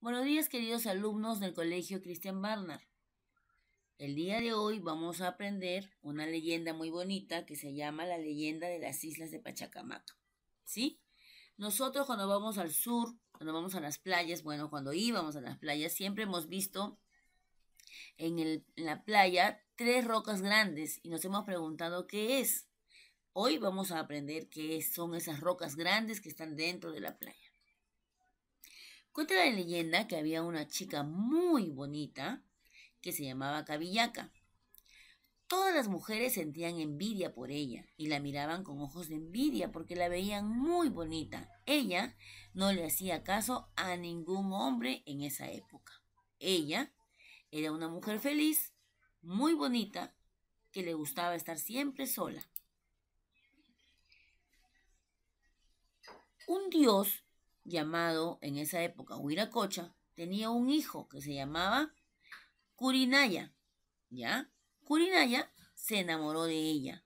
Buenos días queridos alumnos del Colegio Cristian Barnard. El día de hoy vamos a aprender una leyenda muy bonita que se llama la leyenda de las islas de Pachacamac. ¿Sí? Nosotros cuando vamos al sur, cuando vamos a las playas, bueno, cuando íbamos a las playas, siempre hemos visto en, en la playa tres rocas grandes y nos hemos preguntado qué es. Hoy vamos a aprender qué son esas rocas grandes que están dentro de la playa. Cuenta la leyenda que había una chica muy bonita que se llamaba Cabillaca. Todas las mujeres sentían envidia por ella y la miraban con ojos de envidia porque la veían muy bonita. Ella no le hacía caso a ningún hombre en esa época. Ella era una mujer feliz, muy bonita, que le gustaba estar siempre sola. Un dios llamado en esa época Huiracocha, tenía un hijo que se llamaba Curinaya, ¿ya? Curinaya se enamoró de ella,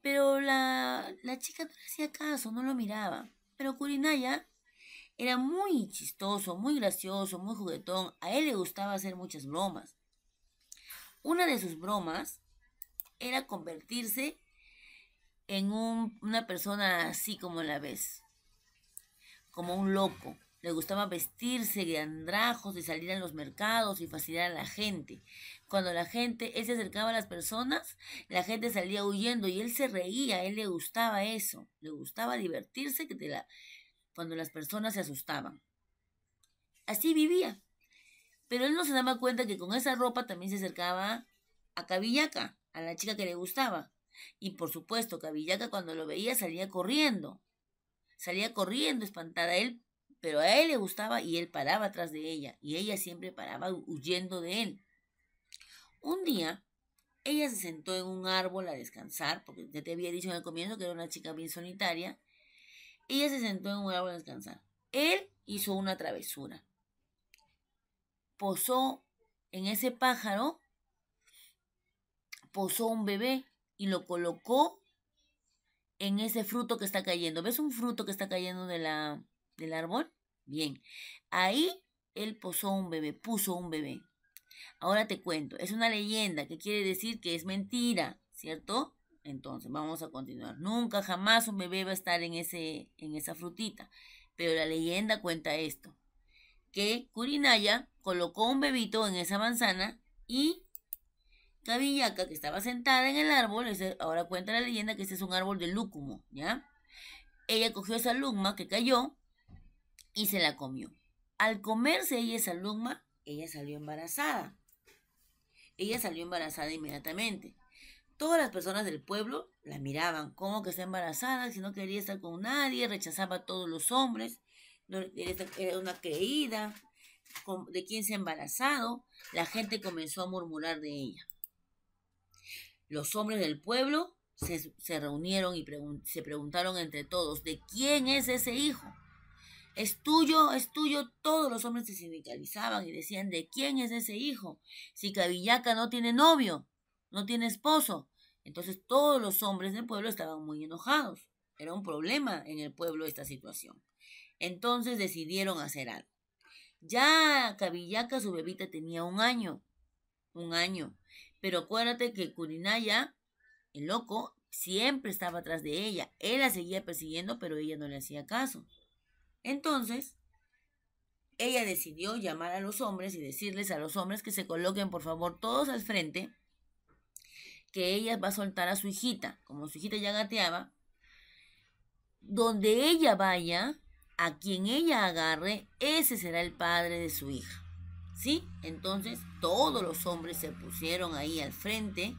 pero la, chica no le hacía caso, no lo miraba. Pero Curinaya era muy chistoso, muy gracioso, muy juguetón. A él le gustaba hacer muchas bromas. Una de sus bromas era convertirse en una persona así como la ves como un loco. Le gustaba vestirse de andrajos y salir a los mercados y fascinar a la gente. Cuando la gente, él se acercaba a las personas, la gente salía huyendo y él se reía, a él le gustaba eso, le gustaba divertirse que la, cuando las personas se asustaban. Así vivía. Pero él no se daba cuenta que con esa ropa también se acercaba a Cabillaca, a la chica que le gustaba. Y por supuesto, Cabillaca cuando lo veía salía corriendo. Salía corriendo espantada él, pero a él le gustaba y él paraba atrás de ella, y ella siempre paraba huyendo de él. Un día, ella se sentó en un árbol a descansar, porque ya te había dicho en el comienzo que era una chica bien solitaria. Ella se sentó en un árbol a descansar. Él hizo una travesura. Posó en ese pájaro, posó un bebé y lo colocó en ese fruto que está cayendo. ¿Ves un fruto que está cayendo de la, del árbol? Bien, ahí él posó un bebé, puso un bebé. Ahora te cuento, es una leyenda que quiere decir que es mentira, ¿cierto? Entonces, vamos a continuar. Nunca jamás un bebé va a estar en, ese, en esa frutita. Pero la leyenda cuenta esto, que Curinaya colocó un bebito en esa manzana y Cabillaca, que estaba sentada en el árbol, ahora cuenta la leyenda que este es un árbol de lúcumo, ¿ya? Ella cogió esa lugma que cayó y se la comió. Al comerse ella esa lugma, ella salió embarazada. Ella salió embarazada inmediatamente. Todas las personas del pueblo la miraban, ¿Cómo que está embarazada, si no quería estar con nadie, rechazaba a todos los hombres, era una creída, de quién se ha embarazado, la gente comenzó a murmurar de ella. Los hombres del pueblo se, reunieron y se preguntaron entre todos, ¿de quién es ese hijo? Es tuyo, es tuyo. Todos los hombres se sindicalizaban y decían, ¿de quién es ese hijo? Si Cavillaca no tiene novio, no tiene esposo. Entonces todos los hombres del pueblo estaban muy enojados. Era un problema en el pueblo esta situación. Entonces decidieron hacer algo. Ya Cavillaca, su bebita, tenía un año. Un año. Pero acuérdate que Kurinaya, el loco, siempre estaba atrás de ella. Él la seguía persiguiendo, pero ella no le hacía caso. Entonces, ella decidió llamar a los hombres y decirles a los hombres que se coloquen, por favor, todos al frente, que ella va a soltar a su hijita. Como su hijita ya gateaba, donde ella vaya, a quien ella agarre, ese será el padre de su hija. ¿Sí? Entonces todos los hombres se pusieron ahí al frente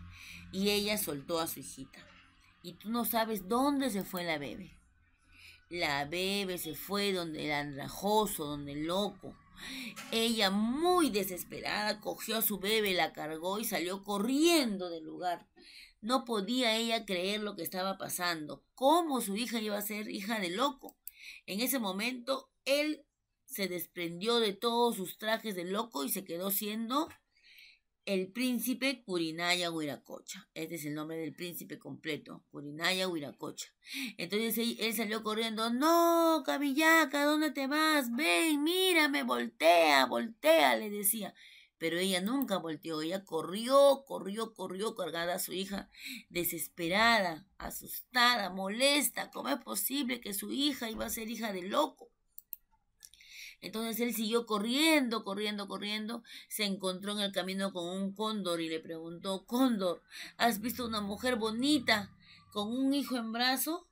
y ella soltó a su hijita. Y tú no sabes dónde se fue la bebé. La bebé se fue donde el andrajoso, donde el loco. Ella, muy desesperada, cogió a su bebé, la cargó y salió corriendo del lugar. No podía ella creer lo que estaba pasando. ¿Cómo su hija iba a ser hija de loco? En ese momento, él se desprendió de todos sus trajes de loco y se quedó siendo el príncipe Curinaya Huiracocha. Este es el nombre del príncipe completo, Curinaya Huiracocha. Entonces él, salió corriendo, no, Camillaca, ¿dónde te vas? Ven, mírame, voltea, voltea, le decía. Pero ella nunca volteó, ella corrió, corrió, corrió cargada a su hija, desesperada, asustada, molesta. ¿Cómo es posible que su hija iba a ser hija de loco? Entonces él siguió corriendo, corriendo, corriendo. Se encontró en el camino con un cóndor y le preguntó, Cóndor, ¿has visto una mujer bonita con un hijo en brazo?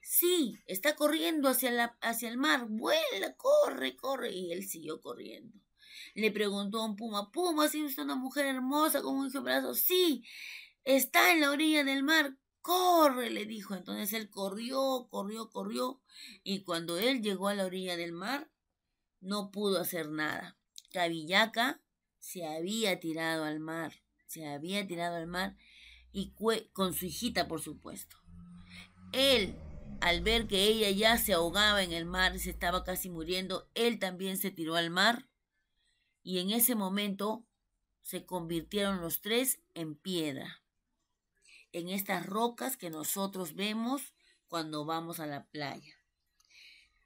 Sí, está corriendo hacia, la, hacia el mar. Vuela, corre, corre. Y él siguió corriendo. Le preguntó a un puma, Puma, ¿has visto una mujer hermosa con un hijo en brazo? Sí, está en la orilla del mar. Corre, le dijo. Entonces él corrió, corrió, corrió. Y cuando él llegó a la orilla del mar, no pudo hacer nada. Cavillaca se había tirado al mar, se había tirado al mar y con su hijita, por supuesto. Él, al ver que ella ya se ahogaba en el mar y se estaba casi muriendo, él también se tiró al mar y en ese momento se convirtieron los tres en piedra, en estas rocas que nosotros vemos cuando vamos a la playa.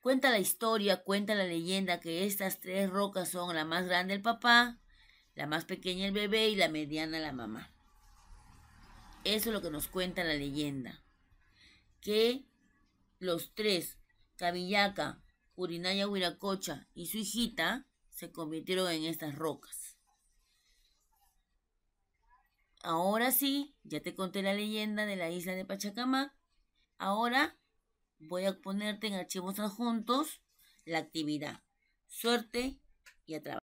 Cuenta la historia, cuenta la leyenda que estas tres rocas son la más grande el papá, la más pequeña el bebé y la mediana la mamá. Eso es lo que nos cuenta la leyenda. Que los tres, Cabillaca, Urinaya Huiracocha y su hijita, se convirtieron en estas rocas. Ahora sí, ya te conté la leyenda de la isla de Pachacamac. Ahora voy a ponerte en archivos adjuntos la actividad. Suerte y a trabajar.